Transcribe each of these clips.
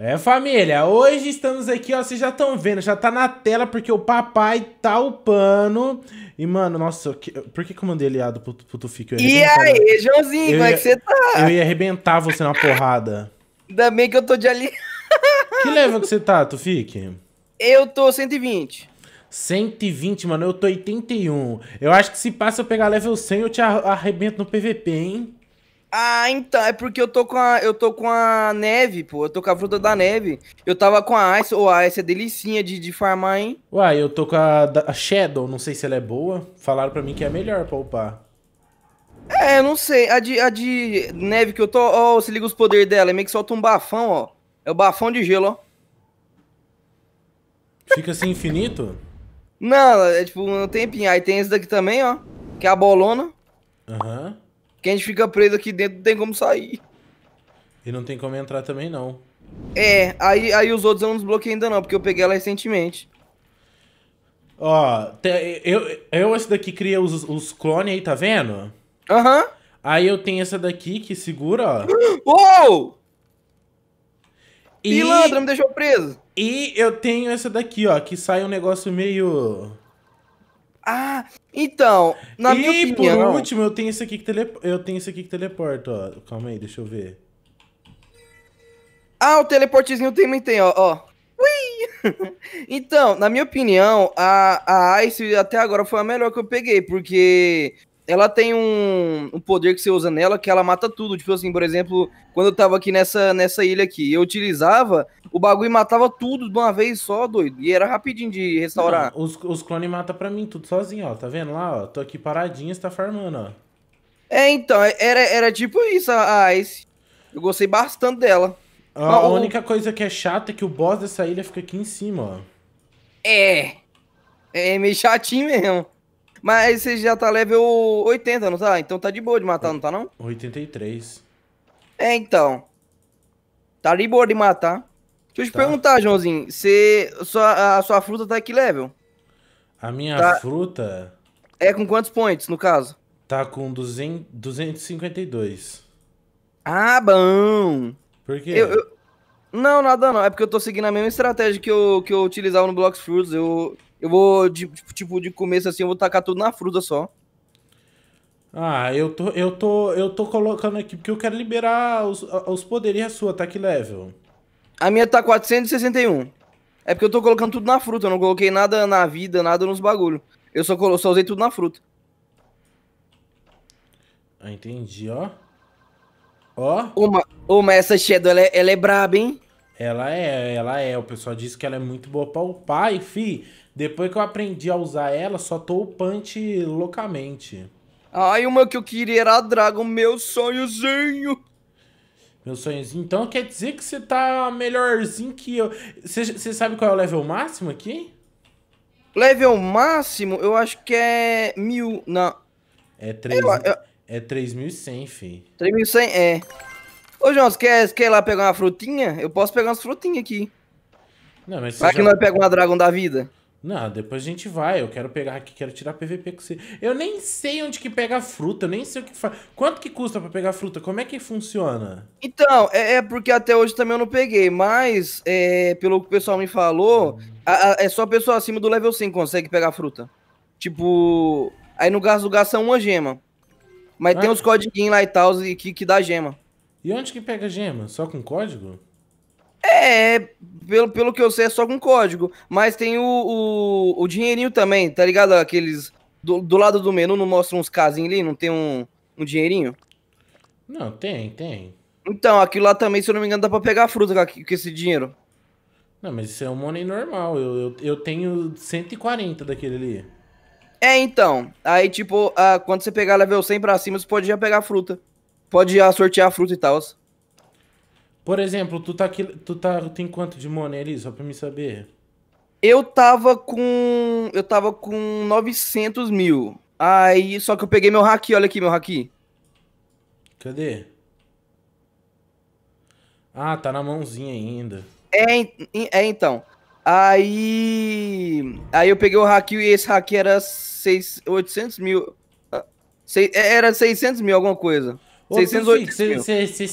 É, família, hoje estamos aqui, ó, vocês já estão vendo, já tá na tela porque o papai tá upando. E, mano, nossa, que, por que, que eu mandei aliado pro, pro Tufique? E aí, Joãozinho, como é que você tá? Eu ia arrebentar você na porrada. Ainda bem que eu tô de aliado. Que level que você tá, Tufik? Eu tô 120. 120, mano, eu tô 81. Eu acho que se passa eu pegar level 100, eu te arrebento no PVP, hein? Ah, então, é porque eu tô com a. Eu tô com a neve, pô. Eu tô com a fruta da neve. Eu tava com a Ice, ou a Ice é delicinha de, de farmar, hein? Uai, eu tô com a, a, Shadow, não sei se ela é boa. Falaram pra mim que é melhor pra upar. É, eu não sei. A de, a de neve que eu tô. Ó, oh, se liga os poderes dela. É meio que solta um bafão, ó. É o bafão de gelo, ó. Fica assim infinito? não, é tipo um tempinho. Aí tem esse daqui também, ó. Que é a bolona. Aham. Uhum. Porque a gente fica preso aqui dentro, não tem como sair. E não tem como entrar também, não. É, aí, aí os outros eu não desbloqueei ainda não, porque eu peguei ela recentemente. Ó, eu, eu esse daqui cria os, os clones aí, tá vendo? Aham. Uhum. Aí eu tenho essa daqui que segura, ó. Uou! E, Pilantra, me deixou preso. E eu tenho essa daqui, ó, que sai um negócio meio... Ah, então, na e minha opinião... E por último, eu tenho, esse aqui que tele... eu tenho esse aqui que teleporta, ó. Calma aí, deixa eu ver. Ah, o teleportezinho também tem, ó. ó. Ui! então, na minha opinião, a, a Ice até agora foi a melhor que eu peguei, porque ela tem um, um poder que você usa nela que ela mata tudo. Tipo assim, por exemplo, quando eu tava aqui nessa, nessa ilha aqui, eu utilizava, o bagulho matava tudo de uma vez só, doido. E era rapidinho de restaurar. Não, os, os clones matam pra mim tudo sozinho, ó. Tá vendo lá, ó? Tô aqui paradinho você tá farmando, ó. É, então, era, era tipo isso a Ice. Eu gostei bastante dela. A, Mas, única o... coisa que é chata é que o boss dessa ilha fica aqui em cima, ó. É. É meio chatinho mesmo. Mas você já tá level 80, não tá? Então tá de boa de matar, não tá não? 83. É, então. Tá de boa de matar. Deixa eu tá. te perguntar, Joãozinho. Você, sua, a sua fruta tá que level? A minha tá. fruta... É com quantos points, no caso? Tá com 200, 252. Ah, bom! Por quê? Eu, eu... Não, nada não. É porque eu tô seguindo a mesma estratégia que eu, que eu utilizava no Blocks Fruits. Eu eu vou, de, tipo, tipo, de começo assim, eu vou tacar tudo na fruta só. Ah, eu tô, eu tô, eu tô colocando aqui porque eu quero liberar os, os poderes a sua, tá que level? A minha tá 461. É porque eu tô colocando tudo na fruta, eu não coloquei nada na vida, nada nos bagulho. Eu só, colo, só usei tudo na fruta. Ah, entendi, ó. Ó. Uma, uma essa Shadow, ela é, ela é braba, hein? Ela é, ela é. O pessoal disse que ela é muito boa pra upar. E, fi, depois que eu aprendi a usar ela, só tô punch loucamente. Ai, uma que eu queria era a Dragon, meu sonhozinho. Meu sonhozinho. Então quer dizer que você tá melhorzinho que eu. Você sabe qual é o level máximo aqui? Level máximo, eu acho que é mil. Não. É É Eu, eu... É 3.100, fi. 3.100, é. Ô, João, você quer, quer ir lá pegar uma frutinha? Eu posso pegar umas frutinhas aqui. Não, mas Será já... que nós pegamos uma dragão da vida? Não, depois a gente vai. Eu quero pegar aqui, quero tirar PVP com você. Eu nem sei onde que pega a fruta, eu nem sei o que faz. Quanto que custa para pegar fruta? Como é que funciona? Então, é, é, porque até hoje também eu não peguei, mas é, pelo que o pessoal me falou, a, a, é só pessoa acima do level 5 consegue pegar fruta. Tipo, aí no caso do gás são é uma gema. Mas ah, tem uns codiguinhos lá e tal que, que dá gema. E onde que pega gema? Só com código? É, pelo, pelo que eu sei, é só com código. Mas tem o, o, o dinheirinho também, tá ligado? Aqueles. Do, do lado do menu não mostra uns casinhos ali? Não tem um, um dinheirinho? Não, tem, tem. Então, aquilo lá também, se eu não me engano, dá pra pegar fruta com, com esse dinheiro. Não, mas isso é um money normal. Eu, eu, eu tenho 140 daquele ali. É, então. Aí, tipo, a, quando você pegar level 100 pra cima, você pode já pegar fruta. Pode já sortear fruta e tal. Por exemplo, tu tá aqui, tu tá tem quanto de money ali, só pra me saber? Eu tava com eu tava com 900 mil. Aí, só que eu peguei meu haki, olha aqui meu haki. Cadê? Ah, tá na mãozinha ainda. É, é então. Aí. Aí eu peguei o haki e esse haki era 6, 800 mil. Ah, é, era 600 mil, alguma coisa. Você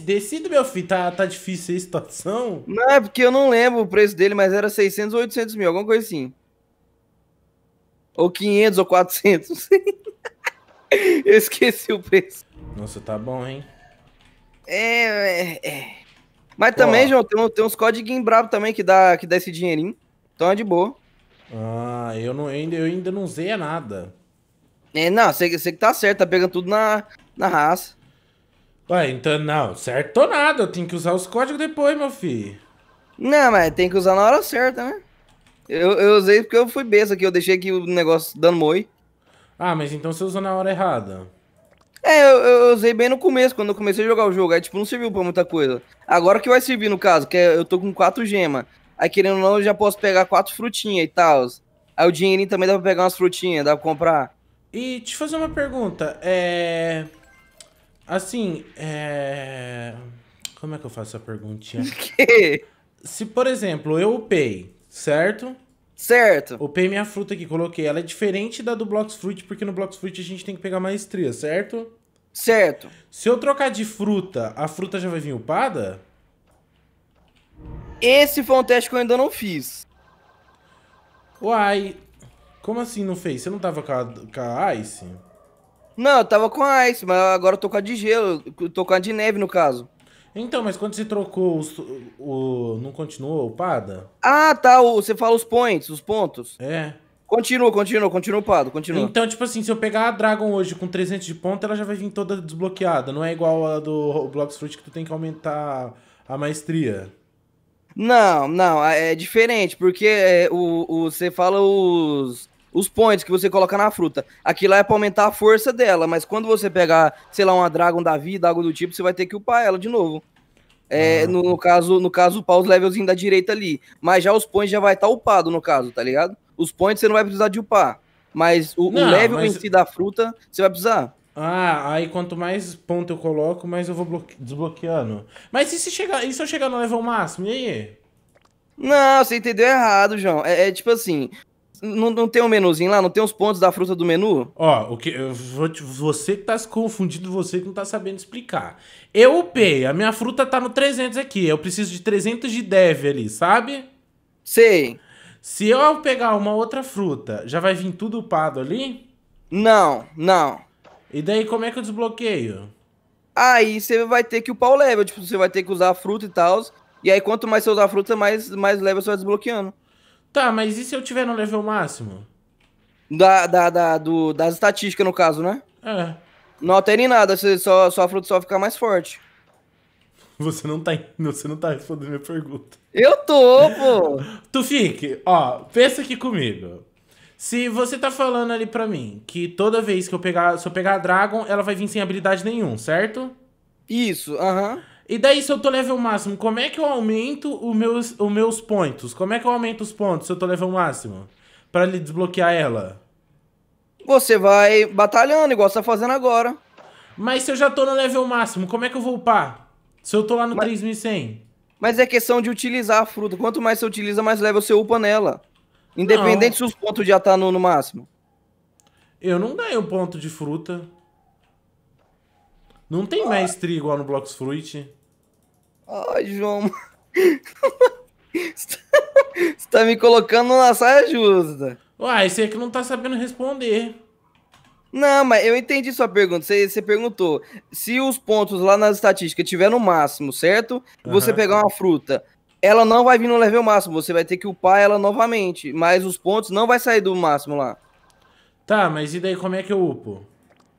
decide, meu filho, tá, tá difícil a situação? Não, é porque eu não lembro o preço dele, mas era 600 ou 800 mil, alguma coisa assim. Ou 500 ou 400, Eu esqueci o preço. Nossa, tá bom, hein? É, é, é. Mas Pô. também, João, tem, tem uns códigos brabo também que dá, que dá esse dinheirinho. Então é de boa. Ah, eu, não, eu, ainda, eu ainda não usei nada. É, não, você que tá certo, tá pegando tudo na, na raça. Ué, então não, certo ou nada, eu tenho que usar os códigos depois, meu filho. Não, mas tem que usar na hora certa, né? Eu, eu usei porque eu fui besta aqui, eu deixei aqui o negócio dando moi. Ah, mas então você usou na hora errada. É, eu, eu, usei bem no começo, quando eu comecei a jogar o jogo. Aí, tipo, não serviu pra muita coisa. Agora que vai servir, no caso, que é, eu tô com quatro gemas. Aí, querendo ou não, eu já posso pegar quatro frutinhas e tal. Aí o dinheirinho também dá pra pegar umas frutinhas, dá pra comprar. E te fazer uma pergunta, é... Assim, é... Como é que eu faço essa perguntinha? quê? Se, por exemplo, eu upei, certo? Certo. Upei minha fruta aqui, coloquei. Ela é diferente da do Blocks Fruit, porque no Blocks Fruit a gente tem que pegar maestria, certo? Certo. Se eu trocar de fruta, a fruta já vai vir upada? Esse foi um teste que eu ainda não fiz. Uai, como assim não fez? Você não tava com a, com a Ice? Não, eu tava com a Ice, mas agora eu tô com a de gelo. tô com a de neve, no caso. Então, mas quando você trocou os, o, Não continuou Pada? Ah, tá. O, você fala os points, os pontos. É. Continua, continua, continua Pado, continua. Então, tipo assim, se eu pegar a Dragon hoje com 300 de ponta, ela já vai vir toda desbloqueada. Não é igual a do Roblox Fruit que tu tem que aumentar a maestria. Não, não, é diferente, porque é, o, o, você fala os, os points que você coloca na fruta, aquilo é pra aumentar a força dela, mas quando você pegar, sei lá, uma Dragon da vida, algo do tipo, você vai ter que upar ela de novo. É, ah. no, no, caso, no caso, upar os levelzinhos da direita ali. Mas já os points já vai estar tá upado, no caso, tá ligado? Os points você não vai precisar de upar. Mas o, não, o level mas... em si da fruta, você vai precisar. Ah, aí quanto mais ponto eu coloco, mais eu vou desbloqueando. Mas e se, chegar, e se eu chegar no level máximo? E aí? Não, você entendeu errado, João. É, é tipo assim, não, não tem um menuzinho lá? Não tem os pontos da fruta do menu? Ó, o que, você que tá se confundindo, você que não tá sabendo explicar. Eu upei, a minha fruta tá no 300 aqui. Eu preciso de 300 de dev ali, sabe? Sei. Se eu pegar uma outra fruta, já vai vir tudo upado ali? Não, não. E daí como é que eu desbloqueio? Aí você vai ter que upar o level, tipo, você vai ter que usar a fruta e tal. E aí quanto mais você usar a fruta, mais, mais level você vai desbloqueando. Tá, mas e se eu tiver no level máximo? Da, da, da, do, das estatísticas, no caso, né? É. Não altera em nada, você só, a fruta só fica mais forte. Você não tá, você não tá respondendo minha pergunta. Eu tô, pô! tu fique, ó, pensa aqui comigo. Se você tá falando ali pra mim que toda vez que eu pegar, se eu pegar a Dragon, ela vai vir sem habilidade nenhum, certo? Isso, aham. Uh -huh. E daí, se eu tô level máximo, como é que eu aumento os meus, os meus pontos? Como é que eu aumento os pontos se eu tô level máximo? Pra ele desbloquear ela? Você vai batalhando, igual você tá fazendo agora. Mas se eu já tô no level máximo, como é que eu vou upar? Se eu tô lá no mas, 3100? Mas é questão de utilizar a fruta. Quanto mais você utiliza, mais level você upa nela. Independente não. se os pontos já tá no, no máximo. Eu não ganho ponto de fruta. Não tem ah. maestria igual no Blocks Fruit. Ai, João. Você tá me colocando na saia justa. Uai, você que não tá sabendo responder. Não, mas eu entendi sua pergunta. Você, você perguntou se os pontos lá nas estatísticas tiver no máximo, certo? Uhum. Você pegar uma fruta, ela não vai vir no level máximo. Você vai ter que upar ela novamente. Mas os pontos não vai sair do máximo lá. Tá, mas e daí como é que eu upo?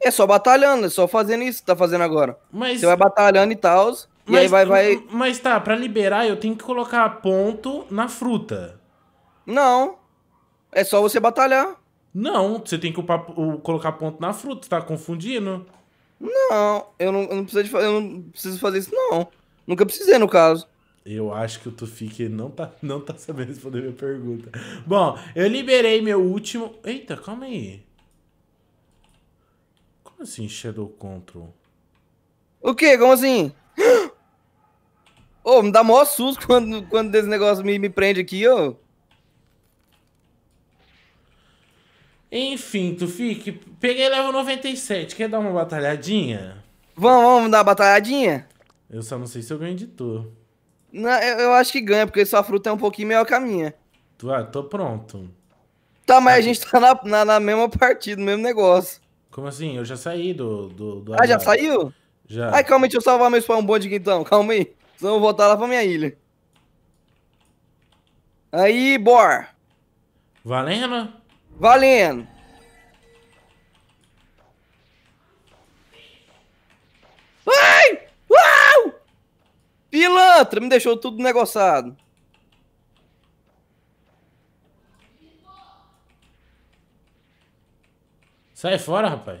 É só batalhando, é só fazendo isso que tá fazendo agora. Mas... Você vai batalhando e tal. Mas, e aí vai, vai. Mas tá, pra liberar eu tenho que colocar ponto na fruta. Não. É só você batalhar. Não, você tem que upar, colocar ponto na fruta, tá confundindo? Não, eu não, eu não preciso, de, eu não preciso fazer isso, não. Nunca precisei, no caso. Eu acho que o Tufik não tá, não tá sabendo responder minha pergunta. Bom, eu liberei meu último. Eita, calma aí. Como assim, Shadow Control? O quê? Como assim? Ô, oh, me dá mó susto quando, quando esse negócio me, me prende aqui, ô. Oh. Enfim, tu fique. Peguei level 97. Quer dar uma batalhadinha? Vamos, vamos dar uma batalhadinha? Eu só não sei se eu ganho de tu. Não, eu, eu acho que ganha, porque sua fruta é um pouquinho melhor que a minha. Tu, ah, tô pronto. Tá, mas a gente tá na, na, na, mesma partida, no mesmo negócio. Como assim? Eu já saí do. do, do ah, já saiu? Já. Ai, calma aí, deixa eu salvar meu spawn bonde aqui então, calma aí. Vamos então vou voltar lá pra minha ilha. Aí, Bor. Valendo? Valendo. Ai! Uau! Pilantra, me deixou tudo negociado. Sai fora, rapaz.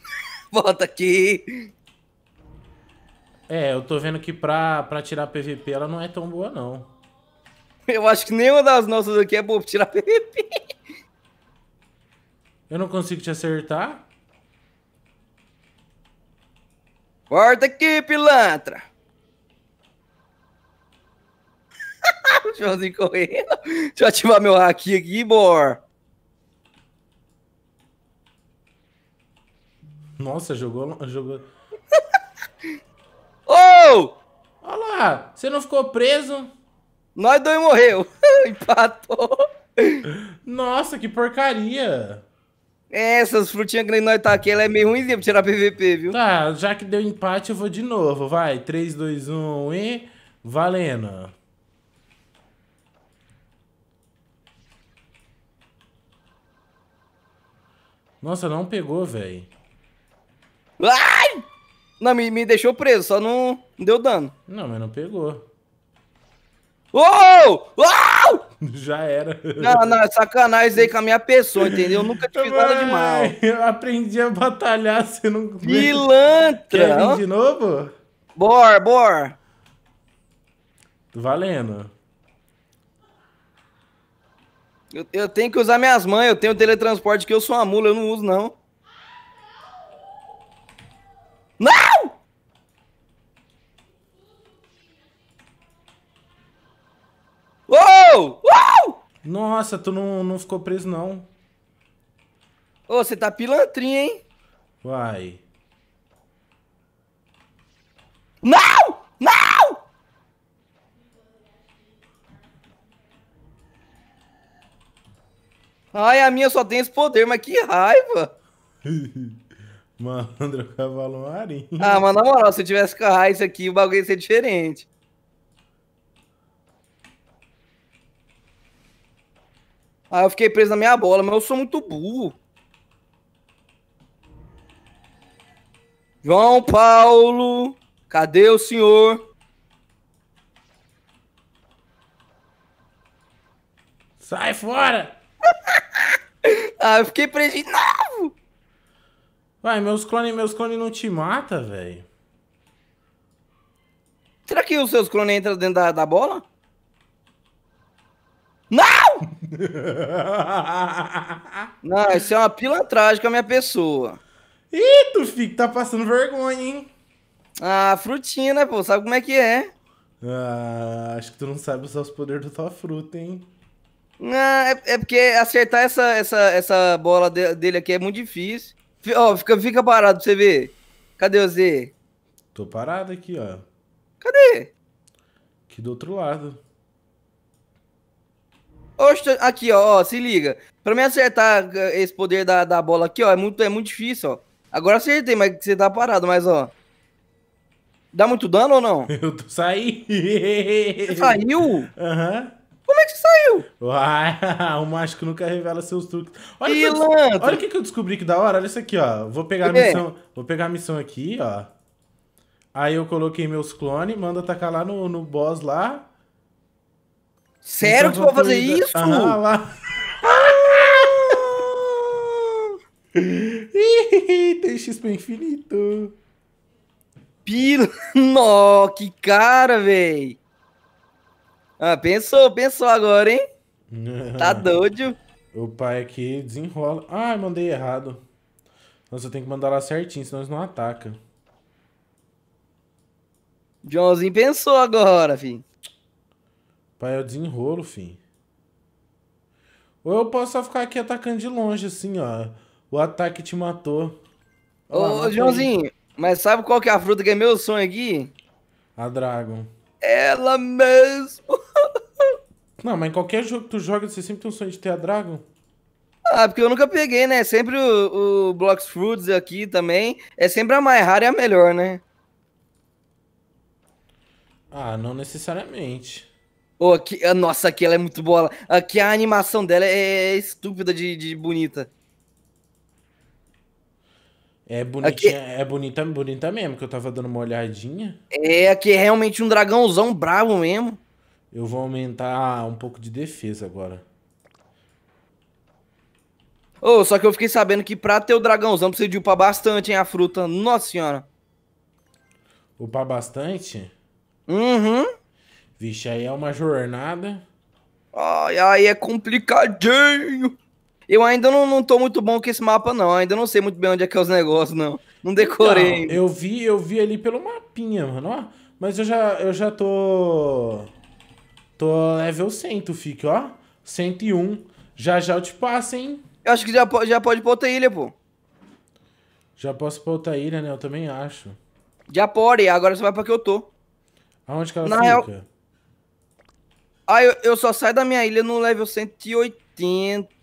Volta aqui. É, eu tô vendo que pra, pra tirar PVP ela não é tão boa, não. Eu acho que nenhuma das nossas aqui é boa pra tirar PVP. Eu não consigo te acertar? Corta aqui, pilantra! o Joãozinho correndo. Deixa eu ativar meu hack aqui, bor. Nossa, jogou, jogou, Gol! Olha lá, você não ficou preso? Nós dois morreu. Empatou. Nossa, que porcaria. É, essas frutinhas que nós tá aqui, ela é meio ruimzinha pra tirar PVP, viu? Tá, já que deu empate, eu vou de novo. Vai, 3, 2, 1 e... Valendo. Nossa, não pegou, velho. Ai! Não, me, me deixou preso, só não, deu dano. Não, mas não pegou. oh Uou! Já era. Não, não, é sacanagem aí com a minha pessoa, entendeu? Eu nunca te fiz nada de mal. Eu aprendi a batalhar, você não... Milantra Quer vir de novo? Bora, bora. Valendo. Eu, eu, tenho que usar minhas mãos, eu tenho teletransporte que eu sou uma mula, eu não uso não. Não! Uou! Uou! Nossa, tu não, não ficou preso, não. Ô, você tá pilantrinha, hein? Vai. Não! Não! Ai, a minha só tem esse poder, mas que raiva! Malandro cavalo marinho. Ah, mas na moral, se eu tivesse com a Raiz aqui, o bagulho ia ser diferente. Aí ah, eu fiquei preso na minha bola, mas eu sou muito burro. João Paulo, cadê o senhor? Sai fora! ah, eu fiquei preso. Vai, meus clones meus clone não te mata, velho. Será que os seus clones entram dentro da, da bola? Não! não, isso é uma pilantragem com a minha pessoa. Ih, tu fica, tá passando vergonha, hein? Ah, frutinha, né, pô? Sabe como é que é? Ah, acho que tu não sabe usar os poderes da tua fruta, hein? Não, ah, é, é porque acertar essa, essa, essa bola de, dele aqui é muito difícil. Ó, fica, fica parado pra você ver. Cadê o Z? Tô parado aqui, ó. Cadê? Aqui do outro lado. Oxe, aqui, ó, ó, se liga. Pra me acertar eh, esse poder da, da bola aqui, ó, é muito, é muito difícil, ó. Agora acertei, mas você tá parado, mas, ó. Dá muito dano ou não? Eu saí. Você saiu? Aham. Uhum. Como é que saiu? Uai, o mágico nunca revela seus truques. Olha que o eu... que, que, eu descobri que da hora. Olha isso aqui, ó. Vou pegar a missão. Vou pegar a missão aqui, ó. Aí eu coloquei meus clones, manda atacar lá no, no boss lá. Sério então, que você vai fazer isso? Ah, lá. Tem XP infinito. Pila. Nó, que cara, véi. Ah, pensou, pensou agora, hein? tá doido. O pai aqui desenrola. Ah, mandei errado. Nossa, eu tenho que mandar lá certinho, senão eles não atacam. Joãozinho pensou agora, fim. Pai, eu é desenrolo, fim. Ou eu posso só ficar aqui atacando de longe, assim, ó. O ataque te matou. Olha Ô, lá, Joãozinho, mas sabe qual que é a fruta que é meu sonho aqui? A Dragon. Ela mesmo. Não, mas em qualquer jogo que tu joga, você sempre tem um sonho de ter a Dragon. Ah, porque eu nunca peguei, né? Sempre o, o Blocks Fruits aqui também. É sempre a mais rara e a melhor, né? Ah, não necessariamente. Oh, aqui, ah, nossa, aqui ela é muito boa. Aqui a animação dela é, é estúpida de, de bonita. É bonitinha, aqui... é bonita, bonita mesmo, que eu tava dando uma olhadinha. É, aqui é realmente um dragãozão bravo mesmo. Eu vou aumentar um pouco de defesa agora. Ô, oh, só que eu fiquei sabendo que pra ter o dragãozão precisa de upar bastante, hein, a fruta. Nossa senhora. Upar bastante? Uhum. Vixe, aí é uma jornada. Ai, ai é complicadinho. Eu ainda não, não tô muito bom com esse mapa, não. Eu ainda não sei muito bem onde é que é os negócios, não. Não decorei. Então, eu vi, eu vi ali pelo mapinha, mano. Mas eu já, eu já tô. Tô level 100, tu fica, ó. 101. Já já eu te passo, hein? Eu acho que já, já pode pra outra ilha, pô. Já posso pra outra ilha, né? Eu também acho. Já pode, agora você vai pra que eu tô. Aonde que ela Na fica? Real... Ah, eu, eu só saio da minha ilha no level 180.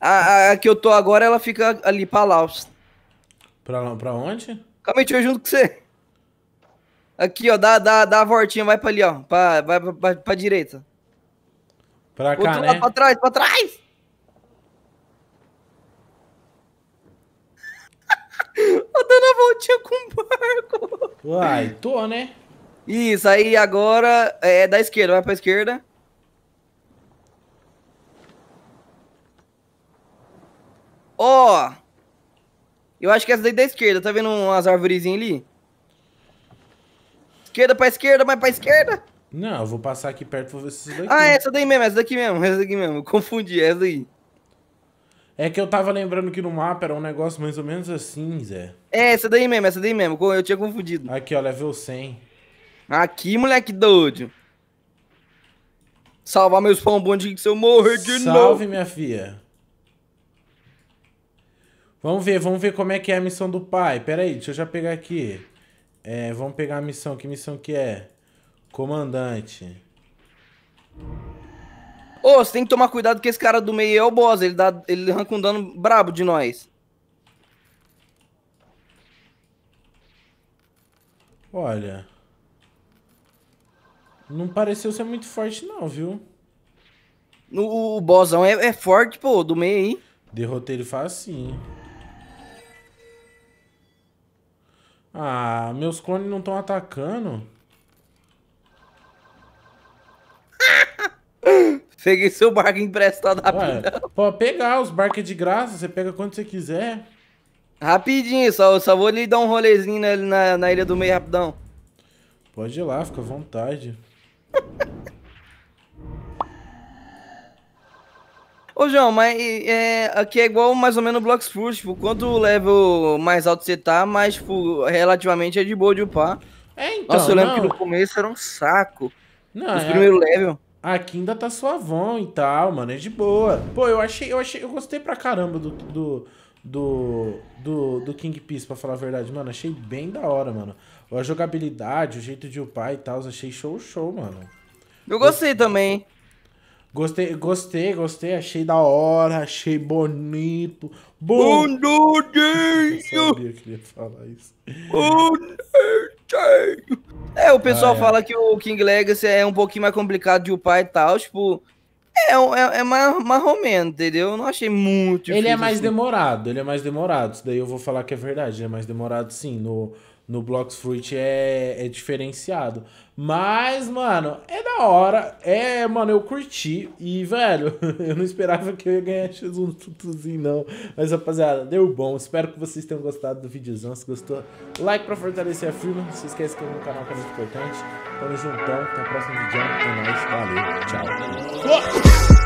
A, a, que eu tô agora, ela fica ali pra Laos. Pra, pra onde? Calma aí, eu junto com você. Aqui, ó, dá, dá, dá a voltinha, vai pra ali, ó. Pra, vai pra, pra, pra direita. Pra cá, Outro né? Lado, pra trás, pra trás! Tá dando a voltinha com o barco. Uai, tô, né? Isso, aí agora é da esquerda, vai pra esquerda. Ó! Oh, eu acho que essa daí é da esquerda. Tá vendo umas arvorezinhas ali? Esquerda pra esquerda, mais pra esquerda. Não, eu vou passar aqui perto pra ver se isso daqui. Ah, é essa daí mesmo, é essa daqui mesmo, essa daqui mesmo. Confundi, essa daí. É que eu tava lembrando que no mapa era um negócio mais ou menos assim, Zé. É, essa daí mesmo, essa daí mesmo. Eu tinha confundido. Aqui, ó, level 100. Aqui, moleque doido. Salvar meus pão de que se eu morrer de Salve, novo. Salve, minha filha. Vamos ver, vamos ver como é que é a missão do pai. Pera aí, deixa eu já pegar aqui. É, vamos pegar a missão. Que missão que é? Comandante. Ô, oh, você tem que tomar cuidado que esse cara do meio é o boss. Ele, dá, ele arranca um dano brabo de nós. Olha. Não pareceu ser muito forte não, viu? O, o bossão é, é forte, pô, do meio aí. Derrotei ele facinho. Ah, meus clones não estão atacando. Peguei seu barco emprestado rapidão. Pode pegar os barcos de graça, você pega quando você quiser. Rapidinho, só, só vou lhe dar um rolezinho na, na, na Ilha do Meio rapidão. Pode ir lá, fica à vontade. Ô, João, mas é, aqui é igual mais ou menos Blocks Fruit, tipo, quanto level mais alto você tá, mas, tipo, relativamente é de boa de upar. É, então, Nossa, eu lembro não. que no começo era um saco. Não, os é... level. Aqui ainda tá suavão e tal, mano, é de boa. Pô, eu achei, eu achei, eu gostei pra caramba do, do, do, do, do King Peace, pra falar a verdade, mano, achei bem da hora, mano. A jogabilidade, o jeito de upar e tal, achei show, show, mano. Eu gostei também. Gostei, gostei, gostei. Achei da hora, achei bonito. Bom... Eu sabia que ia falar isso. Bonitinho. É, o pessoal ah, é. fala que o King Legacy é um pouquinho mais complicado de upar e tal, tipo... É, é, é mais, mais ou menos, entendeu? Eu não achei muito Ele é mais assim. demorado, ele é mais demorado. Isso daí eu vou falar que é verdade, ele é mais demorado sim. No, no Blox Fruit é, é diferenciado. Mas, mano, é da hora. É, mano, eu curti. E, velho, eu não esperava que eu ia ganhar X1 tutuzinho, não. Mas, rapaziada, deu bom. Espero que vocês tenham gostado do videozão. Se gostou, like pra fortalecer a firma. Não se esqueça que é no canal que é muito importante. Tamo juntão. Até o próximo vídeo. É nóis. Valeu. Tchau.